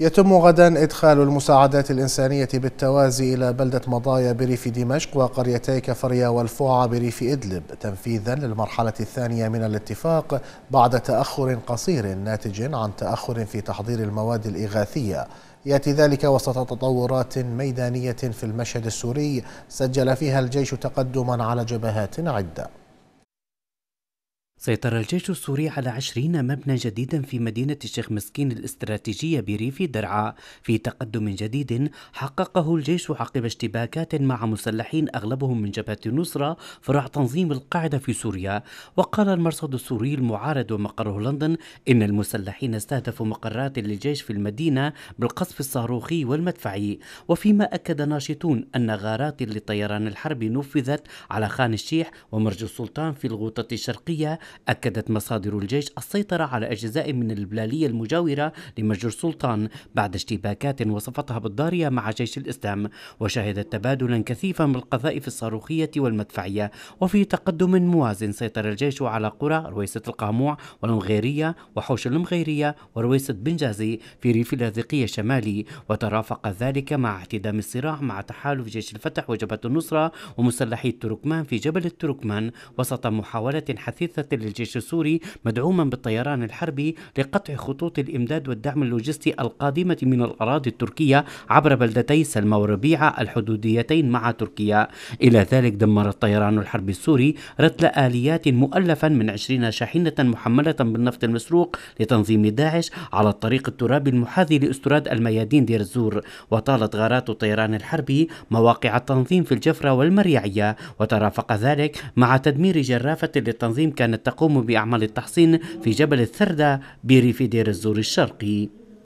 يتم غدا إدخال المساعدات الإنسانية بالتوازي إلى بلدة مضايا بريف دمشق وقريتي كفريا والفوعة بريف إدلب تنفيذا للمرحلة الثانية من الاتفاق بعد تأخر قصير ناتج عن تأخر في تحضير المواد الإغاثية ياتي ذلك وسط تطورات ميدانية في المشهد السوري سجل فيها الجيش تقدما على جبهات عدة سيطر الجيش السوري على عشرين مبنى جديدا في مدينة الشيخ مسكين الاستراتيجية بريف درعا في تقدم جديد حققه الجيش عقب اشتباكات مع مسلحين أغلبهم من جبهة النصرة فرع تنظيم القاعدة في سوريا وقال المرصد السوري المعارض ومقره لندن إن المسلحين استهدفوا مقرات للجيش في المدينة بالقصف الصاروخي والمدفعي وفيما أكد ناشطون أن غارات لطيران الحرب نفذت على خان الشيح ومرج السلطان في الغوطة الشرقية أكدت مصادر الجيش السيطرة على أجزاء من البلالية المجاورة لمجر سلطان بعد اشتباكات وصفتها بالضارية مع جيش الإسلام وشهدت تبادلا كثيفا بالقذائف الصاروخية والمدفعية وفي تقدم موازن سيطر الجيش على قرى رويسة القاموع والمغيرية وحوش المغيرية ورويسة بنجازي في ريف اللاذقية الشمالي وترافق ذلك مع اعتدام الصراع مع تحالف جيش الفتح وجبهة النصرة ومسلحي التركمان في جبل التركمان وسط محاولة حثيثة ممثل للجيش السوري مدعوما بالطيران الحربي لقطع خطوط الإمداد والدعم اللوجستي القادمة من الأراضي التركية عبر بلدتي سلمى وربيعة الحدوديتين مع تركيا إلى ذلك دمر الطيران الحربي السوري رتل آليات مؤلفا من 20 شاحنة محملة بالنفط المسروق لتنظيم داعش على الطريق الترابي المحاذي لأستراد الميادين دير الزور وطالت غارات الطيران الحربي مواقع التنظيم في الجفرة والمريعية وترافق ذلك مع تدمير جرافة للتنظيم كانت تقوم بأعمال التحصين في جبل الثردة بريف دير الزور الشرقي